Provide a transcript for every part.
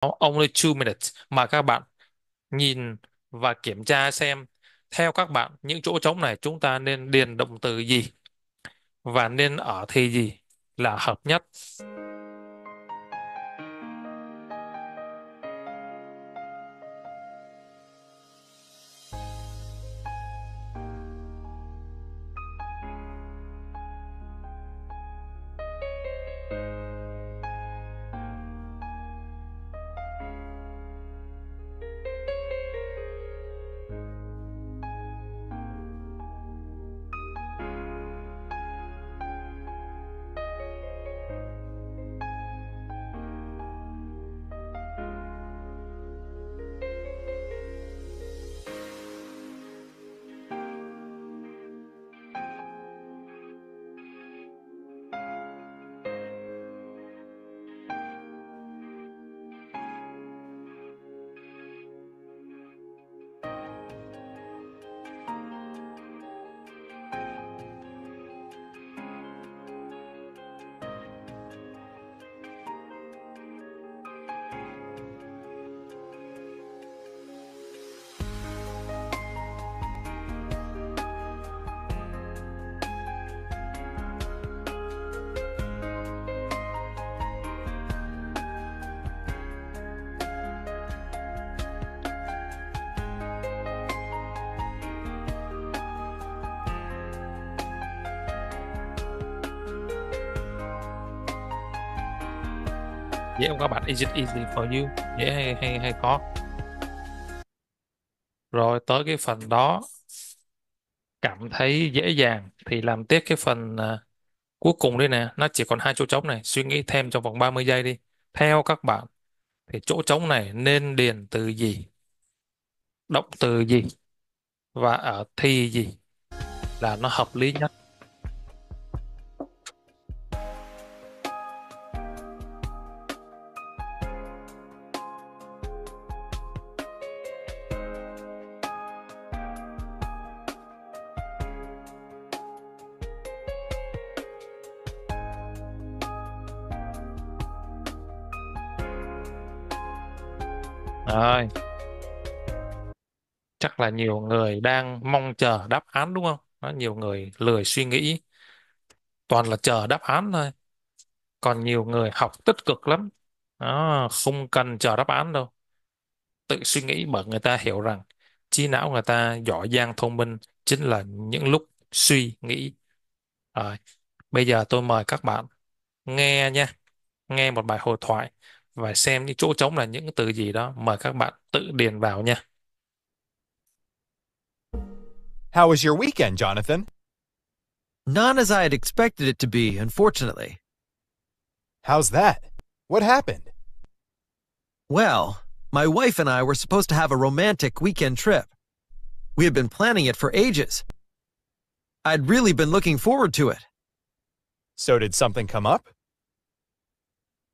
only 2 minutes mà các bạn nhìn và kiểm tra xem theo các bạn những chỗ trống này chúng ta nên điền động từ gì và nên ở thì gì là hợp nhất. dễ không các bạn is it easy for you dễ hay hay hay khó rồi tới cái phần đó cảm thấy dễ dàng thì làm tiếp cái phần à, cuối cùng đây nè nó chỉ còn hai chỗ trống này suy nghĩ thêm trong vòng 30 giây đi theo các bạn thì chỗ trống này nên điền từ gì động từ gì và ở thì gì là nó hợp lý nhất Rồi, chắc là nhiều người đang mong chờ đáp án đúng không? Đó, nhiều người lười suy nghĩ, toàn là chờ đáp án thôi. Còn nhiều người học tích cực lắm. Đó, không cần chờ đáp án đâu. Tự suy nghĩ bởi người ta hiểu rằng trí não người ta giỏi giang thông minh chính là những lúc suy nghĩ. Rồi, bây giờ tôi mời các bạn nghe nha, nghe một bài hội thoại và xem những chỗ trống là những từ gì đó mời các bạn tự điền vào nha. How was your weekend, Jonathan? Not as I had expected it to be, unfortunately. How's that? What happened? Well, my wife and I were supposed to have a romantic weekend trip. We had been planning it for ages. I'd really been looking forward to it. So did something come up?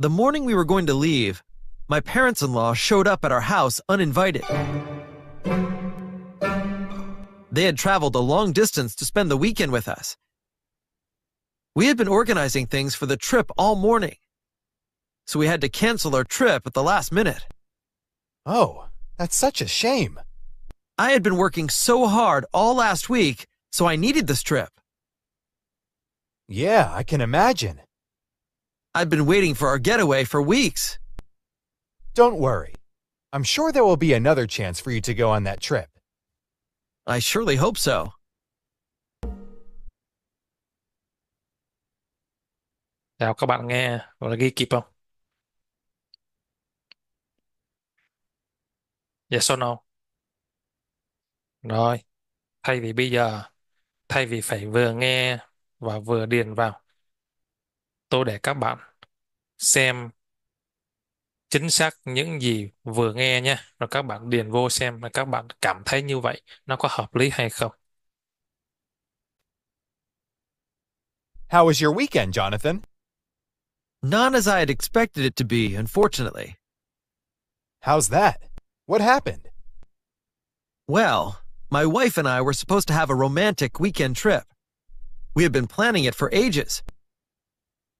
The morning we were going to leave, my parents in law showed up at our house uninvited. They had traveled a long distance to spend the weekend with us. We had been organizing things for the trip all morning, so we had to cancel our trip at the last minute. Oh, that's such a shame. I had been working so hard all last week, so I needed this trip. Yeah, I can imagine. I've been waiting for our getaway for weeks. Don't worry. I'm sure there will be another chance for you to go on that trip. I surely hope so. Sao các bạn nghe và ghi kịp không? Yes or no? Rồi, thay vì bây giờ, thay vì phải vừa nghe và vừa điền vào, tôi để các bạn xem chính xác những gì vừa nghe nhé rồi các bạn điền vô xem là các bạn cảm thấy như vậy nó có hợp lý hay không How was your weekend, Jonathan? Not as I had expected it to be, unfortunately. How's that? What happened? Well, my wife and I were supposed to have a romantic weekend trip. We had been planning it for ages,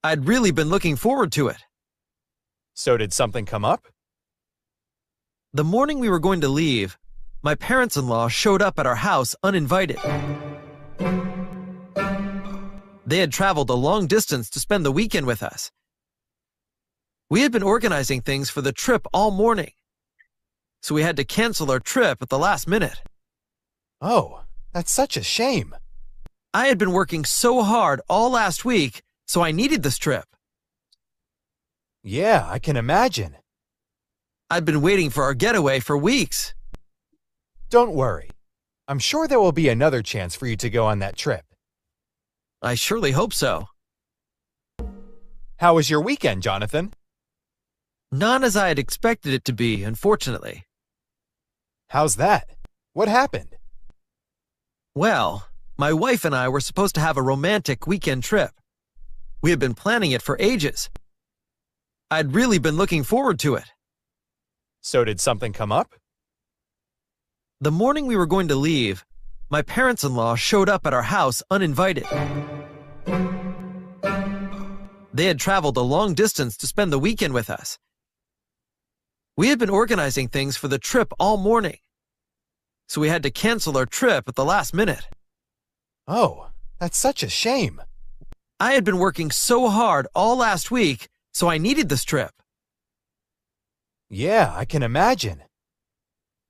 I'd really been looking forward to it. So did something come up? The morning we were going to leave, my parents-in-law showed up at our house uninvited. They had traveled a long distance to spend the weekend with us. We had been organizing things for the trip all morning, so we had to cancel our trip at the last minute. Oh, that's such a shame. I had been working so hard all last week so I needed this trip. Yeah, I can imagine. I've been waiting for our getaway for weeks. Don't worry. I'm sure there will be another chance for you to go on that trip. I surely hope so. How was your weekend, Jonathan? Not as I had expected it to be, unfortunately. How's that? What happened? Well, my wife and I were supposed to have a romantic weekend trip. We had been planning it for ages. I'd really been looking forward to it. So did something come up? The morning we were going to leave, my parents-in-law showed up at our house uninvited. They had traveled a long distance to spend the weekend with us. We had been organizing things for the trip all morning, so we had to cancel our trip at the last minute. Oh, that's such a shame. I had been working so hard all last week, so I needed this trip. Yeah, I can imagine.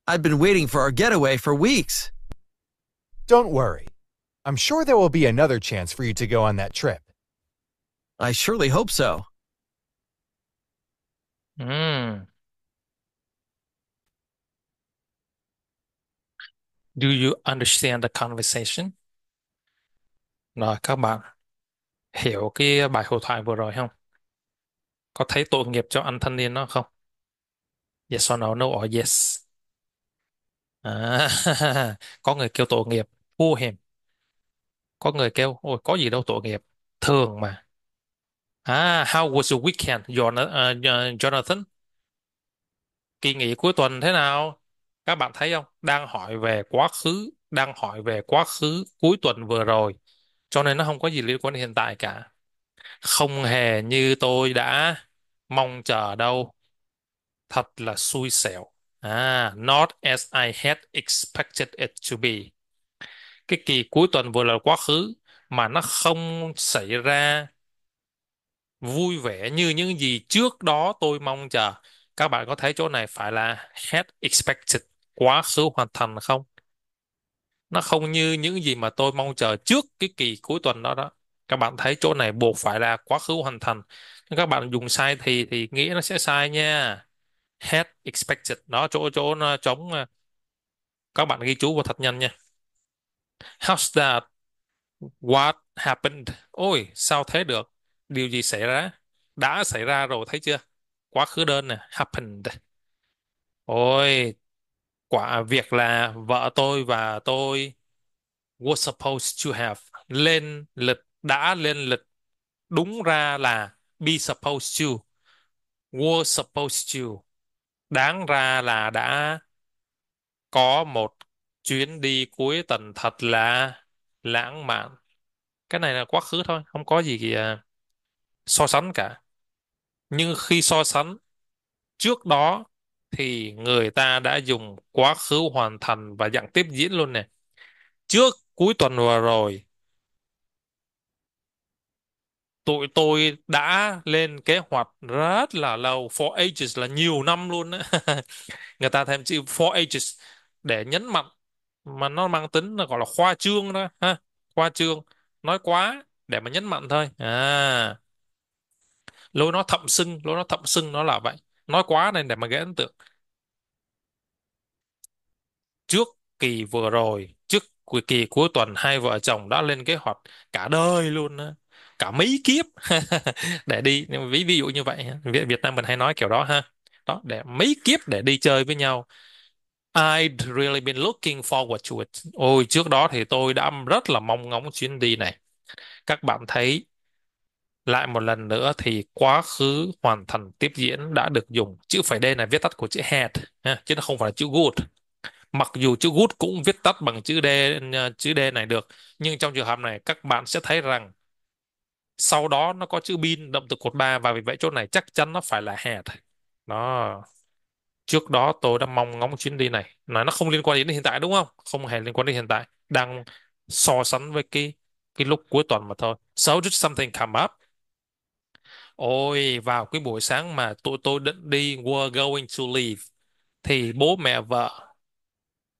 I'd been waiting for our getaway for weeks. Don't worry. I'm sure there will be another chance for you to go on that trip. I surely hope so. Hmm. Do you understand the conversation? Nó các bạn hiểu cái bài hội thoại vừa rồi không? Có thấy tội nghiệp cho anh thanh niên đó không? Yes or no, no or yes. À, có người kêu tội nghiệp, poor him. Có người kêu, ôi có gì đâu tội nghiệp, thường mà. À, how was your weekend, Jon- uh, à, Jonathan? Kỳ nghỉ cuối tuần thế nào? Các bạn thấy không? Đang hỏi về quá khứ, đang hỏi về quá khứ cuối tuần vừa rồi cho nên nó không có gì liên quan đến hiện tại cả không hề như tôi đã mong chờ đâu thật là xui xẻo à not as I had expected it to be cái kỳ cuối tuần vừa là quá khứ mà nó không xảy ra vui vẻ như những gì trước đó tôi mong chờ các bạn có thấy chỗ này phải là had expected quá khứ hoàn thành không nó không như những gì mà tôi mong chờ trước cái kỳ cuối tuần đó đó các bạn thấy chỗ này buộc phải là quá khứ hoàn thành nhưng các bạn dùng sai thì thì nghĩa nó sẽ sai nha had expected đó chỗ chỗ nó trống à. các bạn ghi chú vào thật nhanh nha how's that what happened ôi sao thế được điều gì xảy ra đã xảy ra rồi thấy chưa quá khứ đơn nè happened ôi quả việc là vợ tôi và tôi was supposed to have lên lịch đã lên lịch đúng ra là be supposed to were supposed to đáng ra là đã có một chuyến đi cuối tuần thật là lãng mạn cái này là quá khứ thôi không có gì kìa. À, so sánh cả nhưng khi so sánh trước đó thì người ta đã dùng quá khứ hoàn thành và dạng tiếp diễn luôn nè trước cuối tuần vừa rồi tụi tôi đã lên kế hoạch rất là lâu for ages là nhiều năm luôn á người ta thêm chữ for ages để nhấn mạnh mà nó mang tính là gọi là khoa trương đó ha khoa trương nói quá để mà nhấn mạnh thôi à lối nó thậm sưng lối nó thậm sưng nó là vậy nói quá nên để mà gây ấn tượng trước kỳ vừa rồi trước cuối kỳ cuối tuần hai vợ chồng đã lên kế hoạch cả đời luôn á cả mấy kiếp để đi nhưng ví ví dụ như vậy Việt Việt Nam mình hay nói kiểu đó ha đó để mấy kiếp để đi chơi với nhau I'd really been looking forward to it ôi trước đó thì tôi đã rất là mong ngóng chuyến đi này các bạn thấy lại một lần nữa thì quá khứ hoàn thành tiếp diễn đã được dùng. Chữ phải đây là viết tắt của chữ had, chứ không phải là chữ good. Mặc dù chữ good cũng viết tắt bằng chữ D, ờ, chữ D này được, nhưng trong trường hợp này các bạn sẽ thấy rằng sau đó nó có chữ bin động từ cột 3 và vì vậy chỗ này chắc chắn nó phải là had. Đó. Trước đó tôi đã mong ngóng chuyến đi này. Nói nó không liên quan đến hiện tại đúng không? Không hề liên quan đến hiện tại. Đang so sánh với cái cái lúc cuối tuần mà thôi. So did something come up Ôi, vào cái buổi sáng mà tụi tôi định đi were going to leave thì bố mẹ vợ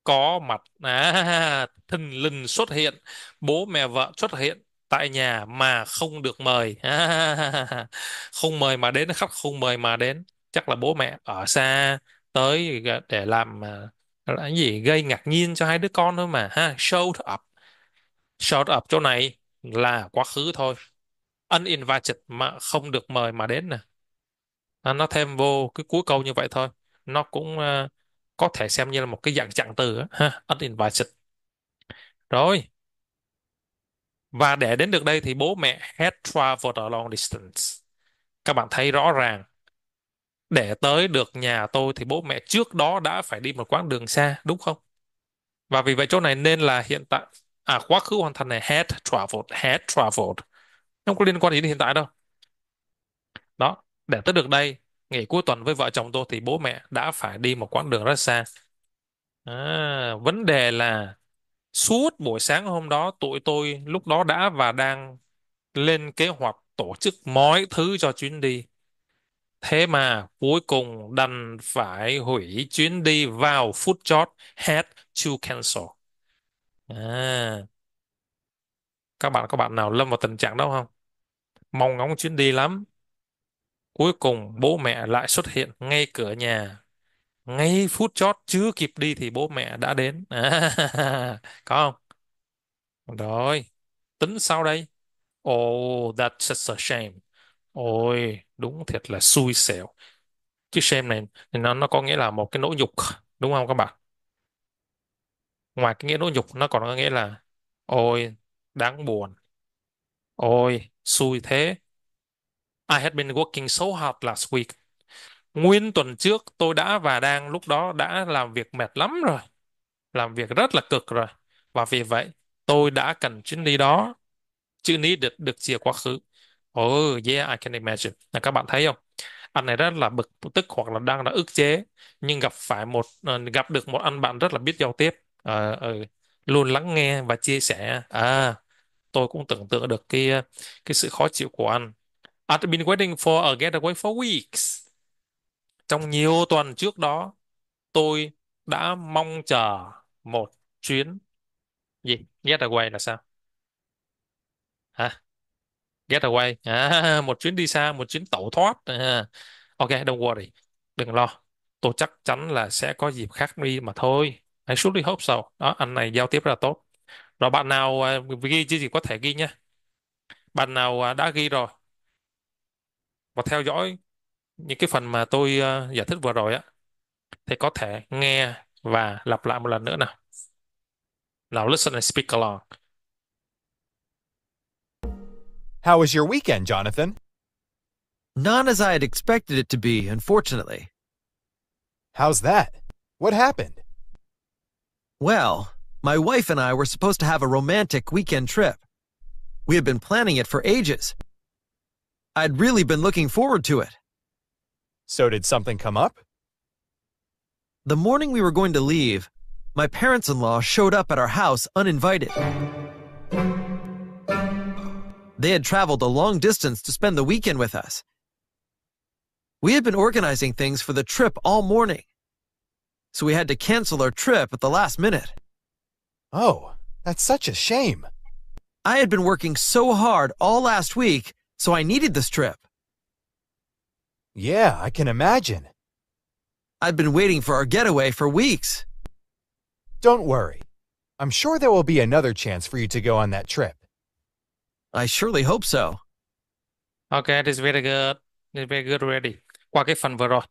có mặt à, thình lình xuất hiện bố mẹ vợ xuất hiện tại nhà mà không được mời à, không mời mà đến khách không mời mà đến chắc là bố mẹ ở xa tới để làm à, cái gì gây ngạc nhiên cho hai đứa con thôi mà ha showed up showed up chỗ này là quá khứ thôi uninvited mà không được mời mà đến nè nó, à, nó thêm vô cái cuối câu như vậy thôi nó cũng uh, có thể xem như là một cái dạng chặn từ ha uninvited rồi và để đến được đây thì bố mẹ had traveled a long distance các bạn thấy rõ ràng để tới được nhà tôi thì bố mẹ trước đó đã phải đi một quãng đường xa đúng không và vì vậy chỗ này nên là hiện tại à quá khứ hoàn thành này had traveled had traveled không có liên quan gì đến hiện tại đâu đó để tới được đây nghỉ cuối tuần với vợ chồng tôi thì bố mẹ đã phải đi một quãng đường rất xa à, vấn đề là suốt buổi sáng hôm đó tụi tôi lúc đó đã và đang lên kế hoạch tổ chức mọi thứ cho chuyến đi thế mà cuối cùng đành phải hủy chuyến đi vào phút chót had to cancel à, các bạn các bạn nào lâm vào tình trạng đó không mong ngóng chuyến đi lắm. Cuối cùng bố mẹ lại xuất hiện ngay cửa nhà. Ngay phút chót chưa kịp đi thì bố mẹ đã đến. có không? Rồi, tính sau đây. Oh, that's such a shame. Ôi, đúng thiệt là xui xẻo. Chứ shame này thì nó nó có nghĩa là một cái nỗi nhục, đúng không các bạn? Ngoài cái nghĩa nỗi nhục nó còn có nghĩa là ôi, đáng buồn. Ôi, Xui thế. I had been working so hard last week. Nguyên tuần trước tôi đã và đang lúc đó đã làm việc mệt lắm rồi. Làm việc rất là cực rồi. Và vì vậy, tôi đã cần chuyến đi đó. Chữ need được, được chia quá khứ. Oh yeah, I can imagine. Là các bạn thấy không? Anh này rất là bực tức hoặc là đang là ức chế nhưng gặp phải một ờ, gặp được một anh bạn rất là biết giao tiếp, uh, uh, luôn lắng nghe và chia sẻ. À, tôi cũng tưởng tượng được cái ờ, cái sự khó chịu của anh I'd been waiting for a getaway for weeks trong nhiều tuần trước đó tôi đã mong chờ một chuyến gì getaway là sao hả getaway à, một chuyến đi xa một chuyến tẩu thoát à. ok don't worry đừng lo tôi chắc chắn là sẽ có dịp khác đi mà thôi I surely hope so đó anh này giao tiếp rất là tốt rồi bạn nào à, ghi chứ gì có thể ghi nhé. Bạn nào à, đã ghi rồi và theo dõi những cái phần mà tôi à, giải thích vừa rồi á thì có thể nghe và lặp lại một lần nữa nào. Now listen and speak along. How was your weekend, Jonathan? Not as I had expected it to be, unfortunately. How's that? What happened? Well, my wife and I were supposed to have a romantic weekend trip. We had been planning it for ages. I'd really been looking forward to it. So did something come up? The morning we were going to leave, my parents-in-law showed up at our house uninvited. They had traveled a long distance to spend the weekend with us. We had been organizing things for the trip all morning, so we had to cancel our trip at the last minute. Oh, that's such a shame. I had been working so hard all last week, so I needed this trip. Yeah, I can imagine. I've been waiting for our getaway for weeks. Don't worry. I'm sure there will be another chance for you to go on that trip. I surely hope so. Okay, it is very good. It is very good already. Qua cái phần vừa rồi,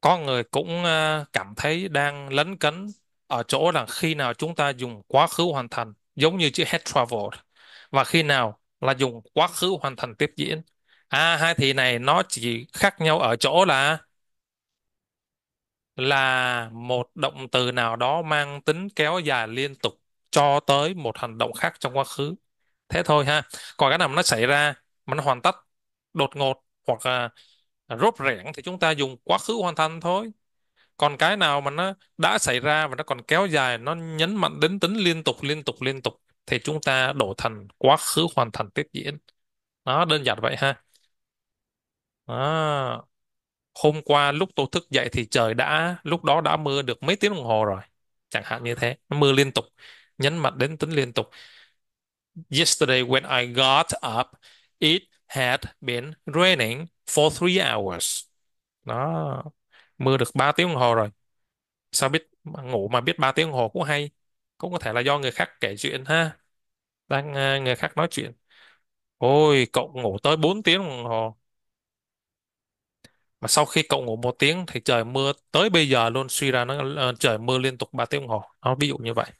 có người cũng cảm thấy đang lấn cấn ở chỗ là khi nào chúng ta dùng quá khứ hoàn thành giống như chữ had traveled và khi nào là dùng quá khứ hoàn thành tiếp diễn à hai thì này nó chỉ khác nhau ở chỗ là là một động từ nào đó mang tính kéo dài liên tục cho tới một hành động khác trong quá khứ thế thôi ha còn cái nào nó xảy ra mà nó hoàn tất đột ngột hoặc là rốt rẽn thì chúng ta dùng quá khứ hoàn thành thôi còn cái nào mà nó đã xảy ra và nó còn kéo dài nó nhấn mạnh đến tính liên tục liên tục liên tục thì chúng ta đổ thành quá khứ hoàn thành tiếp diễn nó đơn giản vậy ha đó. hôm qua lúc tôi thức dậy thì trời đã lúc đó đã mưa được mấy tiếng đồng hồ rồi chẳng hạn như thế nó mưa liên tục nhấn mạnh đến tính liên tục yesterday when I got up it had been raining for three hours đó mưa được 3 tiếng đồng hồ rồi sao biết ngủ mà biết 3 tiếng đồng hồ cũng hay cũng có thể là do người khác kể chuyện ha đang à, người khác nói chuyện ôi cậu ngủ tới 4 tiếng đồng hồ mà sau khi cậu ngủ một tiếng thì trời mưa tới bây giờ luôn suy ra nó ờ, trời mưa liên tục 3 tiếng đồng hồ nó ví dụ như vậy